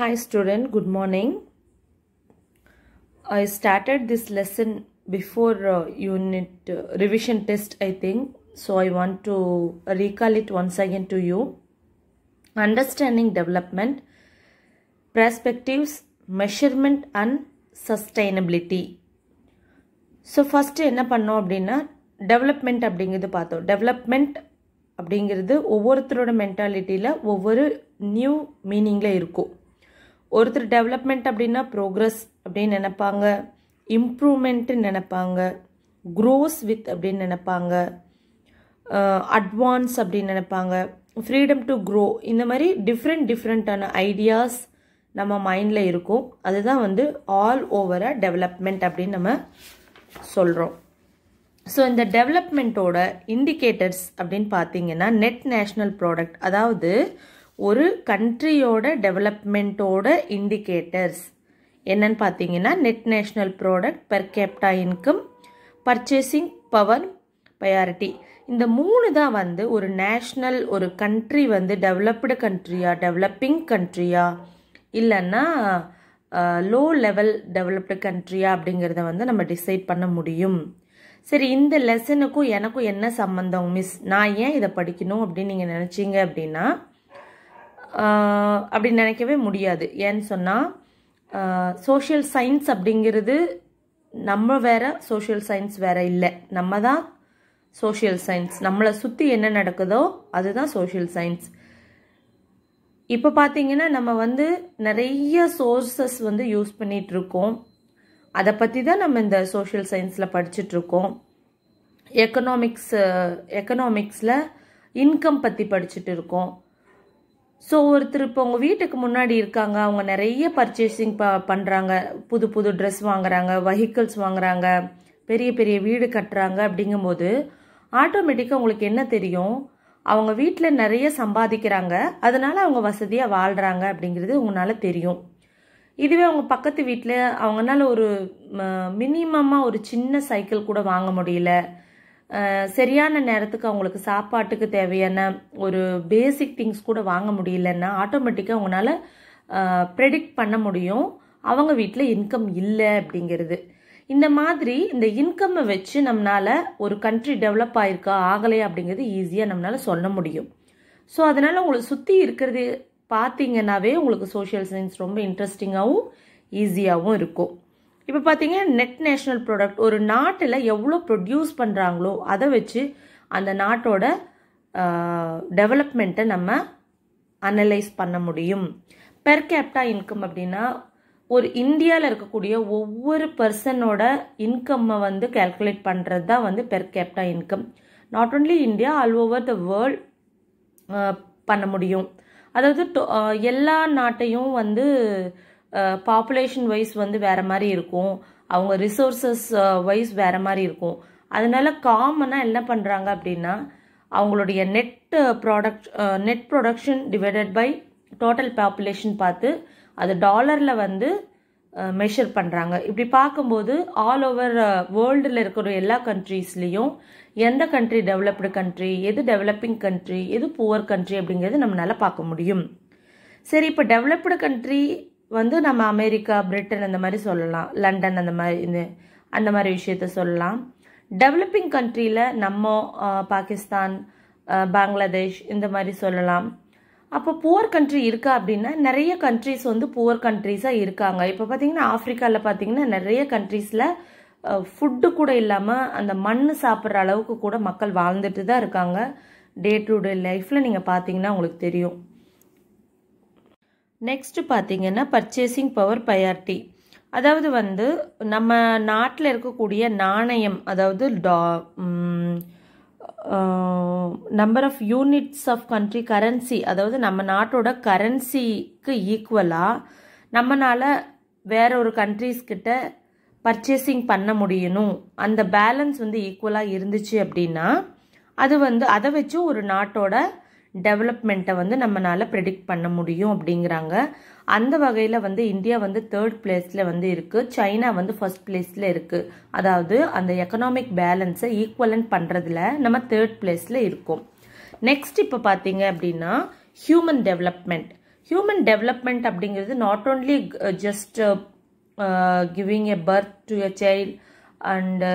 Hi student, good morning. I started this lesson before uh, unit uh, revision test I think. So I want to recall it once again to you. Understanding development, perspectives, measurement and sustainability. So first என்ன பண்ணோம் அப்படின்னா development அப்படிங்கிறது பார்த்தோம் development அப்படிங்கிறது ஒவ்வொருத்தரோட மென்டாலிட்டியில் ஒவ்வொரு new மீனிங்கில் இருக்கும் ஒருத்தர் டெவலப்மெண்ட் அப்படின்னா ப்ரோக்ரஸ் அப்படின்னு நினப்பாங்க இம்ப்ரூவ்மெண்ட்டு நினப்பாங்க க்ரோஸ் வித் அப்படின்னு நினைப்பாங்க அட்வான்ஸ் அப்படின்னு நினைப்பாங்க ஃப்ரீடம் டு க்ரோ இந்த மாதிரி டிஃப்ரெண்ட் டிஃப்ரெண்ட்டான ஐடியாஸ் நம்ம மைண்டில் இருக்கும் அதுதான் வந்து ஆல் ஓவராக டெவலப்மெண்ட் அப்படின்னு நம்ம சொல்கிறோம் ஸோ இந்த டெவலப்மெண்ட்டோட இண்டிகேட்டர்ஸ் அப்படின்னு பார்த்தீங்கன்னா நெட் நேஷ்னல் ப்ராடக்ட் அதாவது ஒரு கண்ட்ரியோட டெவலப்மெண்ட்டோட இண்டிகேட்டர்ஸ் என்னன்னு பார்த்தீங்கன்னா net national product per capita income purchasing power parity இந்த மூணு தான் வந்து ஒரு நேஷ்னல் ஒரு கண்ட்ரி வந்து டெவலப்டு கண்ட்ரியா டெவலப்பிங் கண்ட்ரியா இல்லைன்னா லோ லெவல் டெவலப்டு கண்ட்ரியா அப்படிங்கிறத வந்து நம்ம டிசைட் பண்ண முடியும் சரி இந்த லெசனுக்கும் எனக்கும் என்ன சம்மந்தம் மிஸ் நான் ஏன் இதை படிக்கணும் அப்படின்னு நீங்கள் நினச்சிங்க அப்படின்னா அப்படி நினைக்கவே முடியாது ஏன்னு சொன்னால் சோஷியல் சயின்ஸ் அப்படிங்கிறது நம்ம வேற சோஷியல் சயின்ஸ் வேற இல்லை நம்ம தான் சோஷியல் சயின்ஸ் நம்மளை சுற்றி என்ன நடக்குதோ அதுதான் சோஷியல் சயின்ஸ் இப்போ பார்த்தீங்கன்னா நம்ம வந்து நிறைய சோர்ஸஸ் வந்து யூஸ் இருக்கோம் அதை பற்றி தான் நம்ம இந்த சோஷியல் சயின்ஸில் படிச்சுட்ருக்கோம் எக்கனாமிக்ஸ் எக்கனாமிக்ஸில் இன்கம் பற்றி படிச்சுட்டு இருக்கோம் ஸோ ஒருத்தர் இப்போ உங்கள் வீட்டுக்கு முன்னாடி இருக்காங்க அவங்க நிறைய பர்ச்சேசிங் ப பண்ணுறாங்க புது புது ட்ரெஸ் வாங்குறாங்க வெஹிக்கிள்ஸ் வாங்குறாங்க பெரிய பெரிய வீடு கட்டுறாங்க அப்படிங்கும்போது ஆட்டோமேட்டிக்காக உங்களுக்கு என்ன தெரியும் அவங்க வீட்டில் நிறைய சம்பாதிக்கிறாங்க அதனால் அவங்க வசதியாக வாழ்கிறாங்க அப்படிங்கிறது உங்களால் தெரியும் இதுவே அவங்க பக்கத்து வீட்டில் அவங்களால ஒரு மினிமமாக ஒரு சின்ன சைக்கிள் கூட வாங்க முடியல சரியான நேரத்துக்கு அவங்களுக்கு சாப்பாட்டுக்கு தேவையான ஒரு பேசிக் திங்ஸ் கூட வாங்க முடியலன்னா ஆட்டோமேட்டிக்காக அவங்களால ப்ரெடிக்ட் பண்ண முடியும் அவங்க வீட்டில் இன்கம் இல்லை அப்படிங்கிறது இந்த மாதிரி இந்த இன்கம்மை வச்சு நம்மளால் ஒரு கண்ட்ரி டெவலப் ஆகிருக்கா ஆகலையா அப்படிங்கிறது ஈஸியாக நம்மளால் சொல்ல முடியும் ஸோ அதனால் உங்களை சுற்றி இருக்கிறது பார்த்தீங்கன்னாவே உங்களுக்கு சோஷியல் சயின்ஸ் ரொம்ப இன்ட்ரெஸ்டிங்காகவும் ஈஸியாகவும் இருக்கும் இப்போ பார்த்தீங்கன்னா நெட் நேஷ்னல் ப்ராடக்ட் ஒரு நாட்டில் எவ்வளோ ப்ரொடியூஸ் பண்ணுறாங்களோ அதை வச்சு அந்த நாட்டோட டெவலப்மெண்ட்டை நம்ம அனலைஸ் பண்ண முடியும் பெர் கேப்டா இன்கம் அப்படின்னா ஒரு இந்தியாவில் இருக்கக்கூடிய ஒவ்வொரு பர்சனோட இன்கம்மை வந்து கேல்குலேட் பண்ணுறது தான் வந்து per capita income not only India all over the world பண்ண முடியும் அதாவது எல்லா நாட்டையும் வந்து பாப்புலேஷன் வைஸ் வந்து வேறு மாதிரி இருக்கும் அவங்க ரிசோர்ஸஸ் வைஸ் வேறு மாதிரி இருக்கும் அதனால காமனாக என்ன பண்ணுறாங்க அப்படின்னா அவங்களுடைய net product net production divided by total population பார்த்து அது டாலரில் வந்து மெஷர் பண்ணுறாங்க இப்படி பார்க்கும்போது ஆல் ஓவர் வேர்ல்டில் இருக்கிற எல்லா கண்ட்ரீஸ்லேயும் எந்த கண்ட்ரி டெவலப்டு கண்ட்ரி எது டெவலப்பிங் கண்ட்ரி எது புவர் கண்ட்ரி அப்படிங்கிறது நம்மளால் பார்க்க முடியும் சரி இப்போ டெவலப்டு கண்ட்ரி வந்து நம்ம அமெரிக்கா பிரிட்டன் அந்த மாதிரி சொல்லலாம் லண்டன் அந்த மாதிரி இந்த அந்த மாதிரி விஷயத்த சொல்லலாம் டெவலப்பிங் கண்ட்ரியில் நம்ம பாகிஸ்தான் பங்களாதேஷ் இந்த மாதிரி சொல்லலாம் அப்போ புவர் கண்ட்ரி இருக்கா அப்படின்னா நிறைய கண்ட்ரிஸ் வந்து புவர் கண்ட்ரிஸாக இருக்காங்க இப்போ பார்த்தீங்கன்னா ஆஃப்ரிக்காவில் பார்த்தீங்கன்னா நிறைய கண்ட்ரீஸில் ஃபுட்டு கூட இல்லாமல் அந்த மண் சாப்பிட்ற அளவுக்கு கூட மக்கள் வாழ்ந்துட்டு தான் இருக்காங்க டே டு டே லைஃப்பில் நீங்கள் பார்த்தீங்கன்னா உங்களுக்கு தெரியும் நெக்ஸ்ட்டு பார்த்திங்கன்னா பர்ச்சேசிங் பவர் பயாரிட்டி அதாவது வந்து நம்ம நாட்டில் இருக்கக்கூடிய நாணயம் அதாவது the number of units of country currency அதாவது நம்ம நாட்டோட கரன்சிக்கு ஈக்குவலாக நம்மளால் வேற ஒரு கண்ட்ரீஸ்கிட்ட பர்ச்சேசிங் பண்ண முடியணும் அந்த பேலன்ஸ் வந்து ஈக்குவலாக இருந்துச்சு அப்படின்னா அது வந்து அதை வச்சு ஒரு நாட்டோட டெவலப்மெண்ட்டை வந்து நம்மளால் ப்ரெடிக்ட் பண்ண முடியும் அப்படிங்கிறாங்க அந்த வகையில் வந்து இந்தியா வந்து தேர்ட் பிளேஸில் வந்து இருக்குது சைனா வந்து ஃபர்ஸ்ட் பிளேஸில் இருக்குது அதாவது அந்த எக்கனாமிக் பேலன்ஸை ஈக்குவலன் பண்ணுறதுல நம்ம தேர்ட் பிளேஸில் இருக்கோம் நெக்ஸ்ட் இப்போ பார்த்தீங்க அப்படின்னா ஹியூமன் டெவலப்மெண்ட் ஹியூமன் டெவலப்மெண்ட் அப்படிங்கிறது not only just giving a birth to a child and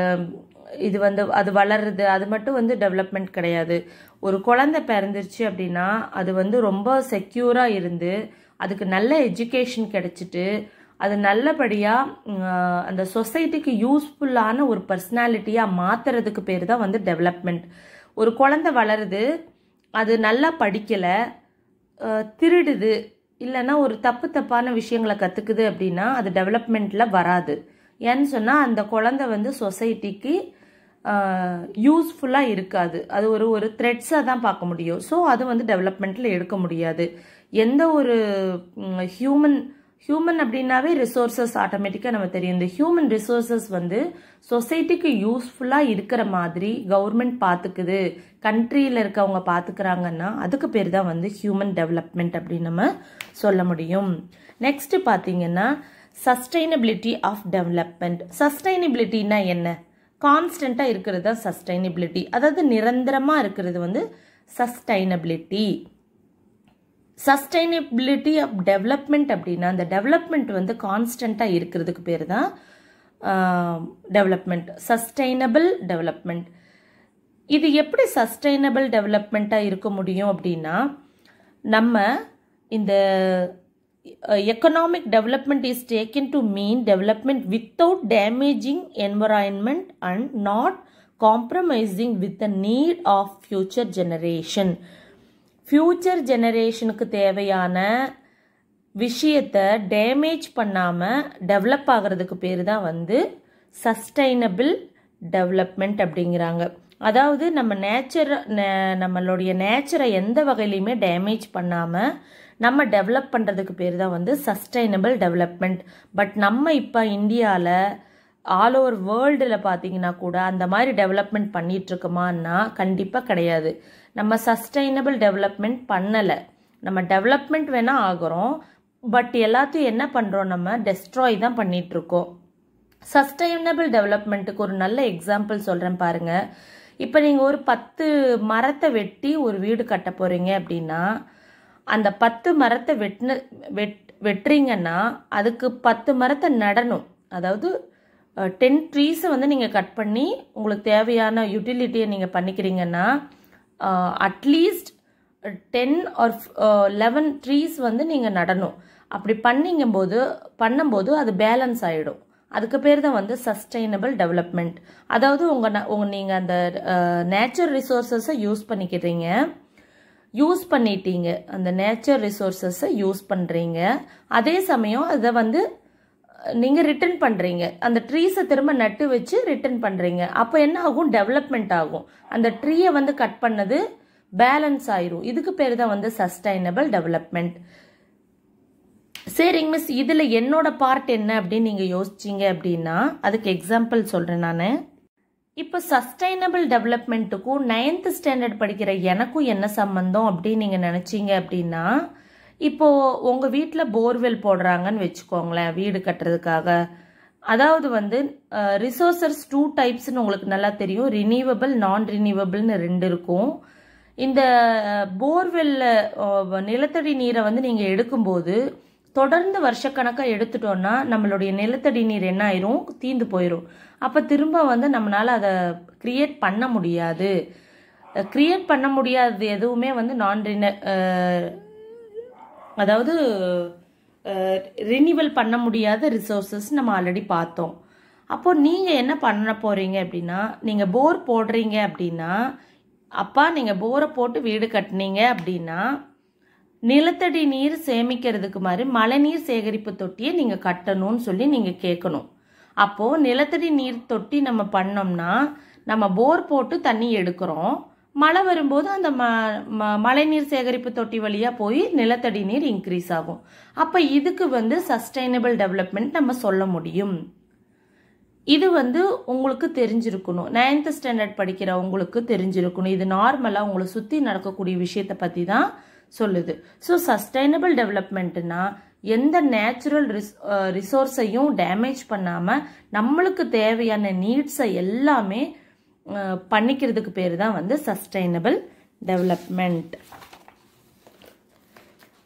இது வந்து அது வளர்றது அது மட்டும் வந்து டெவலப்மெண்ட் கிடையாது ஒரு குழந்தை பிறந்துருச்சு அப்படின்னா அது வந்து ரொம்ப செக்யூராக இருந்து அதுக்கு நல்ல எஜுகேஷன் கிடைச்சிட்டு அது நல்லபடியாக அந்த சொசைட்டிக்கு யூஸ்ஃபுல்லான ஒரு பர்சனாலிட்டியாக மாற்றுறதுக்கு பேர் தான் வந்து டெவலப்மெண்ட் ஒரு குழந்தை வளருது அது நல்லா படிக்கலை திருடுது இல்லைன்னா ஒரு தப்பு தப்பான விஷயங்களை கற்றுக்குது அப்படின்னா அது டெவலப்மெண்ட்டில் வராது ஏன்னு சொன்னால் அந்த குழந்தை வந்து சொசைட்டிக்கு யூஸ்ஃபுல்லாக இருக்காது அது ஒரு ஒரு த்ரெட்ஸாக தான் பார்க்க முடியும் ஸோ அது வந்து டெவலப்மெண்ட்டில் எடுக்க முடியாது எந்த ஒரு ஹியூமன் ஹியூமன் அப்படின்னாவே ரிசோர்ஸஸ் ஆட்டோமேட்டிக்காக நம்ம தெரியும் இந்த ஹியூமன் ரிசோர்ஸஸ் வந்து சொசைட்டிக்கு யூஸ்ஃபுல்லாக இருக்கிற மாதிரி கவர்மெண்ட் பார்த்துக்குது கண்ட்ரியில் இருக்கவங்க பார்த்துக்கிறாங்கன்னா அதுக்கு பேர் தான் வந்து ஹியூமன் டெவலப்மெண்ட் அப்படின்னு நம்ம சொல்ல முடியும் நெக்ஸ்ட் பார்த்தீங்கன்னா சஸ்டைனபிலிட்டி ஆஃப் டெவலப்மெண்ட் சஸ்டைனபிலிட்டின்னா என்ன கான்ஸ்டண்ட்டாக இருக்கிறது தான் சஸ்டைனபிலிட்டி அதாவது நிரந்தரமாக இருக்கிறது வந்து சஸ்டைனபிலிட்டி சஸ்டைனபிலிட்டி ஆஃப் டெவலப்மெண்ட் அப்படின்னா அந்த டெவலப்மெண்ட் வந்து கான்ஸ்டண்ட்டாக இருக்கிறதுக்கு பேர் தான் டெவலப்மெண்ட் சஸ்டைனபிள் டெவலப்மெண்ட் இது எப்படி சஸ்டைனபிள் டெவலப்மெண்ட்டாக இருக்க முடியும் அப்படின்னா நம்ம இந்த uh, economic development is taken to mean development without damaging environment and not compromising with the need of future generation future generationக்கு தேவையான விஷயத்தை டேமேஜ் பண்ணாமல் டெவலப் ஆகிறதுக்கு பேர் தான் வந்து சஸ்டைனபிள் டெவலப்மெண்ட் அப்படிங்கிறாங்க அதாவது நம்ம நேச்சர் நம்மளுடைய நேச்சரை எந்த வகையிலையுமே டேமேஜ் பண்ணாமல் நம்ம டெவலப் பண்ணுறதுக்கு பேர் தான் வந்து சஸ்டைனபிள் டெவலப்மெண்ட் பட் நம்ம இப்போ இந்தியாவில் ஆல் ஓவர் வேர்ல்டில் பார்த்தீங்கன்னா கூட அந்த மாதிரி டெவலப்மெண்ட் பண்ணிகிட்ருக்குமான்னா கண்டிப்பாக கிடையாது நம்ம சஸ்டைனபிள் டெவலப்மெண்ட் பண்ணலை நம்ம டெவலப்மெண்ட் வேணால் ஆகிறோம் பட் எல்லாத்தையும் என்ன பண்ணுறோம் நம்ம டெஸ்ட்ராய் தான் பண்ணிகிட்ருக்கோம் சஸ்டைனபிள் டெவலப்மெண்ட்டுக்கு ஒரு நல்ல எக்ஸாம்பிள் சொல்கிறேன் பாருங்கள் இப்போ நீங்கள் ஒரு பத்து மரத்தை வெட்டி ஒரு வீடு கட்ட போகிறீங்க அப்படின்னா அந்த பத்து மரத்தை வெட்டின வெட் வெட்டுறீங்கன்னா அதுக்கு பத்து மரத்தை நடணும் அதாவது டென் ட்ரீஸை வந்து நீங்கள் கட் பண்ணி உங்களுக்கு தேவையான யூட்டிலிட்டியை நீங்கள் பண்ணிக்கிறீங்கன்னா at least ten or eleven trees வந்து நீங்கள் நடணும் அப்படி பண்ணிங்கும்போது பண்ணும்போது அது பேலன்ஸ் ஆகிடும் அதுக்கு பேர் தான் வந்து சஸ்டைனபிள் டெவலப்மெண்ட் அதாவது உங்கள் உங்கள் நீங்கள் அந்த நேச்சுரல் ரிசோர்ஸஸை யூஸ் பண்ணிக்கிறீங்க யூஸ் பண்ணிட்டீங்க அந்த நேச்சர் ரிசோர்ஸஸை யூஸ் பண்ணுறீங்க அதே சமயம் அதை வந்து நீங்கள் ரிட்டர்ன் பண்ணுறீங்க அந்த ட்ரீஸை திரும்ப நட்டு வச்சு ரிட்டர்ன் பண்ணுறீங்க அப்போ என்ன ஆகும் டெவலப்மெண்ட் ஆகும் அந்த ட்ரீயை வந்து கட் பண்ணது பேலன்ஸ் ஆயிரும் இதுக்கு பேர் தான் வந்து சஸ்டைனபிள் டெவலப்மெண்ட் சரிங்க மிஸ் இதில் என்னோட பார்ட் என்ன அப்படின்னு நீங்கள் யோசிச்சிங்க அப்படின்னா அதுக்கு எக்ஸாம்பிள் சொல்கிறேன் நான் இப்போ சஸ்டைனபிள் டெவலப்மெண்ட்டுக்கும் நைன்த் ஸ்டாண்டர்ட் படிக்கிற எனக்கும் என்ன சம்மந்தம் அப்படின்னு நீங்கள் நினச்சிங்க அப்படின்னா இப்போது உங்கள் வீட்டில் போர்வெல் போடுறாங்கன்னு வச்சுக்கோங்களேன் வீடு கட்டுறதுக்காக அதாவது வந்து ரிசோர்சஸ் டூ டைப்ஸ்னு உங்களுக்கு நல்லா தெரியும் ரினியூவபிள் நான் ரினியூவபிள்னு ரெண்டு இருக்கும் இந்த போர்வெல்ல நிலத்தடி நீரை வந்து நீங்கள் எடுக்கும்போது தொடர்ந்து வருஷக்கணக்காக எடுத்துட்டோன்னா நம்மளுடைய நிலத்தடி நீர் என்ன ஆயிரும் தீந்து போயிடும் அப்போ திரும்ப வந்து நம்மளால் அதை க்ரியேட் பண்ண முடியாது க்ரியேட் பண்ண முடியாது எதுவுமே வந்து நான் ரின அதாவது ரினிவல் பண்ண முடியாத ரிசோர்ஸஸ் நம்ம ஆல்ரெடி பார்த்தோம் அப்போது நீங்கள் என்ன பண்ண போகிறீங்க அப்படின்னா நீங்கள் போர் போடுறீங்க அப்படின்னா அப்பா நீங்கள் போரை போட்டு வீடு கட்டினீங்க அப்படின்னா நிலத்தடி நீர் சேமிக்கிறதுக்கு மாதிரி மழைநீர் சேகரிப்பு தொட்டியை நீங்கள் கட்டணும்னு சொல்லி நீங்கள் கேட்கணும் அப்போது நிலத்தடி நீர் தொட்டி நம்ம பண்ணோம்னா நம்ம போர் போட்டு தண்ணி எடுக்கிறோம் மழை வரும்போது அந்த ம ம மழைநீர் சேகரிப்பு தொட்டி வழியாக போய் நிலத்தடி நீர் இன்க்ரீஸ் ஆகும் அப்போ இதுக்கு வந்து சஸ்டைனபிள் டெவலப்மெண்ட் நம்ம சொல்ல முடியும் இது வந்து உங்களுக்கு தெரிஞ்சிருக்கணும் நைன்த் ஸ்டாண்டர்ட் படிக்கிற உங்களுக்கு தெரிஞ்சிருக்கணும் இது நார்மலாக உங்களை சுற்றி நடக்கக்கூடிய விஷயத்தை பற்றி தான் சொல்லுது ஸோ சஸ்டைனபிள் டெவலப்மெண்ட்னா எந்த நேச்சுரல் ரிஸ் ரிசோர்ஸையும் டேமேஜ் பண்ணாமல் நம்மளுக்கு தேவையான நீட்ஸை எல்லாமே பண்ணிக்கிறதுக்கு பேர் தான் வந்து சஸ்டைனபிள் டெவலப்மெண்ட்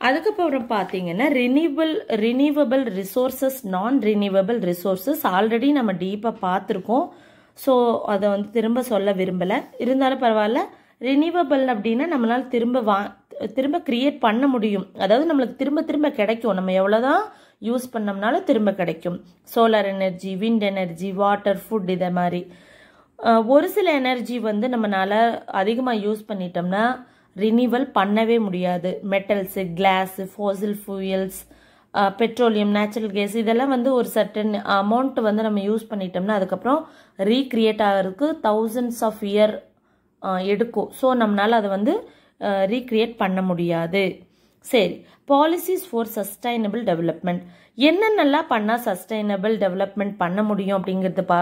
அதுக்கப்புறம் பார்த்தீங்கன்னா renewable renewable resources non renewable resources already நம்ம டீப்பாக பார்த்துருக்கோம் ஸோ அதை வந்து திரும்ப சொல்ல விரும்பலை இருந்தாலும் பரவாயில்ல ரினியூவபிள் அப்படின்னா நம்மளால் திரும்ப வா திரும்ப க்ரியேட் பண்ண முடியும் அதாவது நம்மளுக்கு திரும்ப திரும்ப கிடைக்கும் நம்ம எவ்வளோதான் யூஸ் பண்ணோம்னாலும் திரும்ப கிடைக்கும் solar energy wind energy water food இதை மாதிரி ஒரு சில எனர்ஜி வந்து நம்மளால் அதிகமாக யூஸ் பண்ணிட்டோம்னா ரினியூவல் பண்ணவே முடியாது metals glass fossil fuels petroleum natural gas இதெல்லாம் வந்து ஒரு சர்டன் அமௌண்ட் வந்து நம்ம யூஸ் பண்ணிட்டோம்னா அதுக்கப்புறம் ரீக்ரியேட் ஆகிறதுக்கு தௌசண்ட்ஸ் ஆஃப் இயர் எடுக்கும் ஸோ நம்மளால் அதை வந்து ரீக்ரியேட் பண்ண முடியாது சரி பாலிசிஸ் ஃபார் சஸ்டைனபிள் டெவலப்மெண்ட் என்னென்னலாம் பண்ணால் சஸ்டைனபிள் டெவலப்மெண்ட் பண்ண முடியும் அப்படிங்கிறது பா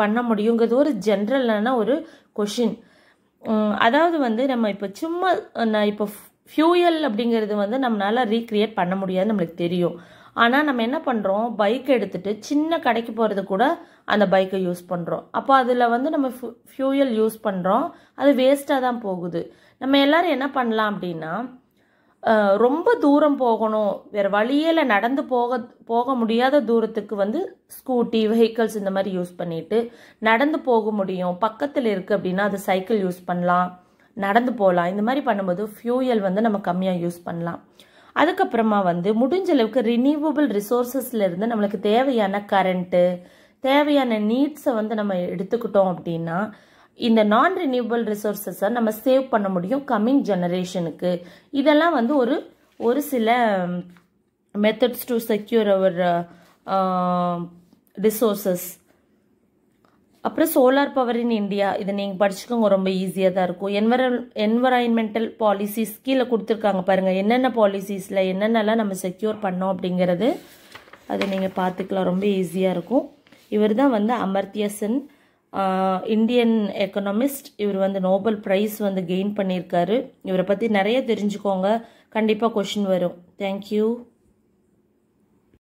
பண்ண முடியுங்கிறது ஒரு ஜென்ரலான ஒரு கொஷின் அதாவது வந்து நம்ம இப்போ சும்மா நான் இப்போ ஃபியூயல் அப்படிங்கிறது வந்து நம்மளால் ரீக்ரியேட் பண்ண முடியாது நம்மளுக்கு தெரியும் ஆனால் நம்ம என்ன பண்ணுறோம் பைக் எடுத்துகிட்டு சின்ன கடைக்கு போகிறது கூட அந்த பைக்கை யூஸ் பண்ணுறோம் அப்போ அதில் வந்து நம்ம ஃபியூயல் யூஸ் பண்ணுறோம் அது வேஸ்ட்டாக தான் போகுது நம்ம எல்லோரும் என்ன பண்ணலாம் அப்படின்னா ரொம்ப தூரம் போகணும் வேறு வழியில் நடந்து போக போக முடியாத தூரத்துக்கு வந்து ஸ்கூட்டி வெஹிக்கல்ஸ் இந்த மாதிரி யூஸ் பண்ணிவிட்டு நடந்து போக முடியும் பக்கத்தில் இருக்குது அப்படின்னா அது சைக்கிள் யூஸ் பண்ணலாம் நடந்து போகலாம் இந்த மாதிரி பண்ணும்போது ஃபியூயல் வந்து நம்ம கம்மியாக யூஸ் பண்ணலாம் அதுக்கப்புறமா வந்து முடிஞ்ச அளவுக்கு ரினியூவபிள் ரிசோர்ஸஸ்லேருந்து நம்மளுக்கு தேவையான கரண்ட்டு தேவையான நீட்ஸை வந்து நம்ம எடுத்துக்கிட்டோம் அப்படின்னா இந்த நான் ரினியூவபிள் ரிசோர்ஸஸை நம்ம சேவ் பண்ண முடியும் கம்மிங் ஜெனரேஷனுக்கு இதெல்லாம் வந்து ஒரு ஒரு சில methods to secure our resources அப்புறம் சோலார் பவர் இன் இந்தியா இதை நீங்கள் படிச்சுக்கோங்க ரொம்ப ஈஸியாக தான் இருக்கும் என்வர என்வரான்மெண்டல் பாலிசிஸ் கீழே கொடுத்துருக்காங்க பாருங்கள் என்னென்ன பாலிசிஸில் என்னென்னலாம் நம்ம செக்யூர் பண்ணோம் அப்படிங்கிறது அதை நீங்கள் பார்த்துக்கலாம் ரொம்ப ஈஸியாக இருக்கும் இவர் தான் வந்து அமர்த்தியசன் இந்தியன் எக்கனாமிஸ்ட் இவர் வந்து நோபல் ப்ரைஸ் வந்து கெயின் பண்ணியிருக்காரு இவரை பற்றி நிறைய தெரிஞ்சுக்கோங்க கண்டிப்பாக கொஷின் வரும் தேங்க்யூ